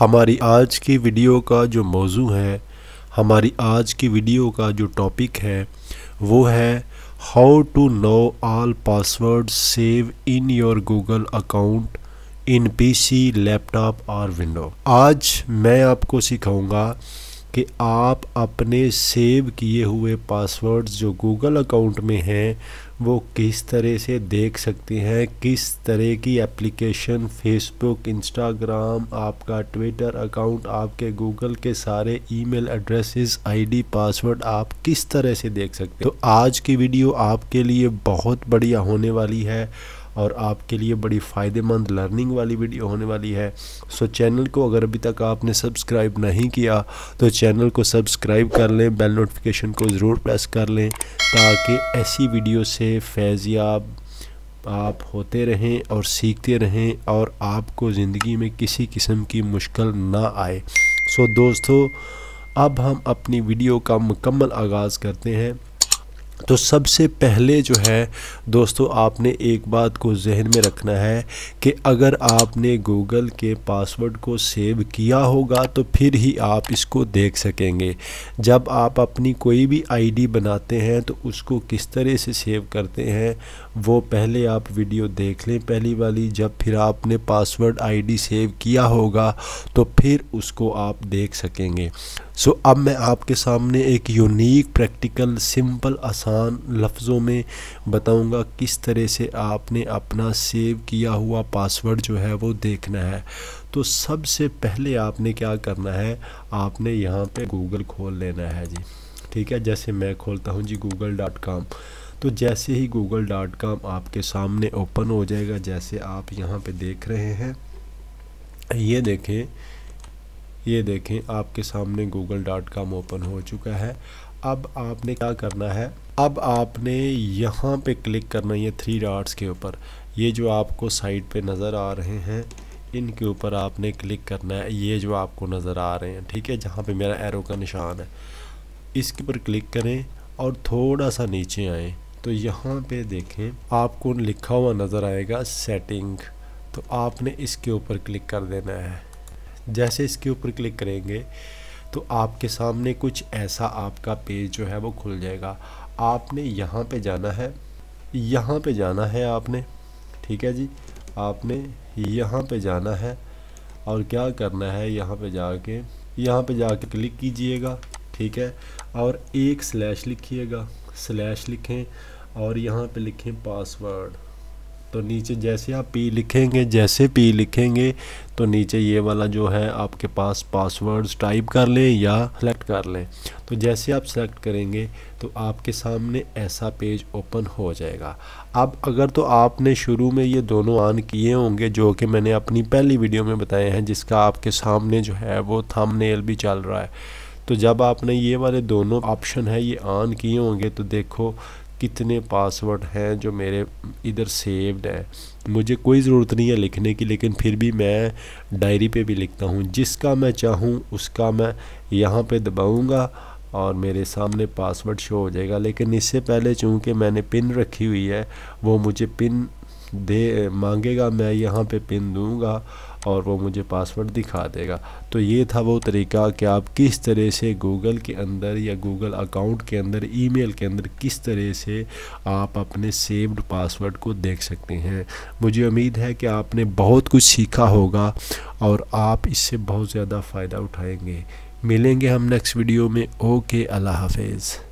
हमारी आज की वीडियो का जो मौजू है हमारी आज की वीडियो का जो टॉपिक है वो है how to know all password save in your Google account in PC laptop और विंडो आज मैं आपको सिखाऊंगा कि आप अपने सेव किए हुए पासवर्ड्स जो गूगल अकाउंट में हैं वो किस तरह से देख सकते हैं किस तरह की एप्लीकेशन फेसबुक इंस्टाग्राम आपका ट्विटर अकाउंट आपके गूगल के सारे ईमेल एड्रेसेस आईडी पासवर्ड आप किस तरह से देख सकते हैं तो आज की वीडियो आपके लिए बहुत बढ़िया होने वाली है और आपके लिए बड़ी फ़ायदेमंद लर्निंग वाली वीडियो होने वाली है सो चैनल को अगर अभी तक आपने सब्सक्राइब नहीं किया तो चैनल को सब्सक्राइब कर लें बेल नोटिफिकेशन को ज़रूर प्रेस कर लें ताकि ऐसी वीडियो से फैज़ियाब आप होते रहें और सीखते रहें और आपको ज़िंदगी में किसी किस्म की मुश्किल ना आए सो दोस्तों अब हम अपनी वीडियो का मुकम्मल आगाज़ करते हैं तो सबसे पहले जो है दोस्तों आपने एक बात को जहन में रखना है कि अगर आपने गूगल के पासवर्ड को सेव किया होगा तो फिर ही आप इसको देख सकेंगे जब आप अपनी कोई भी आईडी बनाते हैं तो उसको किस तरह से सेव करते हैं वो पहले आप वीडियो देख लें पहली वाली जब फिर आपने पासवर्ड आईडी सेव किया होगा तो फिर उसको आप देख सकेंगे सो अब मैं आपके सामने एक यूनिक प्रैक्टिकल सिंपल आसान लफ्ज़ों में बताऊंगा किस तरह से आपने अपना सेव किया हुआ पासवर्ड जो है वो देखना है तो सबसे पहले आपने क्या करना है आपने यहाँ पे गूगल खोल लेना है जी ठीक है जैसे मैं खोलता हूँ जी गूगल डॉट कॉम तो जैसे ही गूगल डॉट कॉम आपके सामने ओपन हो जाएगा जैसे आप यहाँ पे देख रहे हैं ये देखें ये देखें आपके सामने गूगल डॉट कॉम ओपन हो चुका है अब आपने क्या करना है अब आपने यहाँ पे क्लिक करना है थ्री डॉट्स के ऊपर ये जो आपको साइड पे नज़र आ रहे हैं इनके ऊपर आपने क्लिक करना है ये जो आपको नज़र आ रहे हैं ठीक है जहाँ पे मेरा एरो का निशान है इसके ऊपर क्लिक करें और थोड़ा सा नीचे आएँ तो यहाँ पे देखें आपको लिखा हुआ नज़र आएगा सेटिंग तो आपने इसके ऊपर क्लिक कर देना है जैसे इसके ऊपर क्लिक करेंगे तो आपके सामने कुछ ऐसा आपका पेज जो है वो खुल जाएगा आपने यहाँ पे जाना है यहाँ पे जाना है आपने ठीक है जी आपने यहाँ पे जाना है और क्या करना है यहाँ पे जाके यहाँ पे जाके क्लिक कीजिएगा ठीक है और एक स्लैश लिखिएगा स्लैश लिखें और यहाँ पे लिखें पासवर्ड तो नीचे जैसे आप पी लिखेंगे जैसे पी लिखेंगे तो नीचे ये वाला जो है आपके पास पासवर्ड्स टाइप कर लें या सेलेक्ट कर लें तो जैसे आप सेलेक्ट करेंगे तो आपके सामने ऐसा पेज ओपन हो जाएगा अब अगर तो आपने शुरू में ये दोनों ऑन किए होंगे जो कि मैंने अपनी पहली वीडियो में बताए हैं जिसका आपके सामने जो है वो थंबनेल भी चल रहा है तो जब आपने ये वाले दोनों ऑप्शन है ये ऑन किए होंगे तो देखो कितने पासवर्ड हैं जो मेरे इधर सेव्ड हैं मुझे कोई ज़रूरत नहीं है लिखने की लेकिन फिर भी मैं डायरी पे भी लिखता हूँ जिसका मैं चाहूँ उसका मैं यहाँ पे दबाऊँगा और मेरे सामने पासवर्ड शो हो जाएगा लेकिन इससे पहले चूँकि मैंने पिन रखी हुई है वो मुझे पिन दे मांगेगा मैं यहाँ पे पिन दूंगा और वो मुझे पासवर्ड दिखा देगा तो ये था वो तरीका कि आप किस तरह से गूगल के अंदर या गूगल अकाउंट के अंदर ईमेल के अंदर किस तरह से आप अपने सेव्ड पासवर्ड को देख सकते हैं मुझे उम्मीद है कि आपने बहुत कुछ सीखा होगा और आप इससे बहुत ज़्यादा फ़ायदा उठाएंगे मिलेंगे हम नेक्स्ट वीडियो में ओके अल्लाह हाफिज़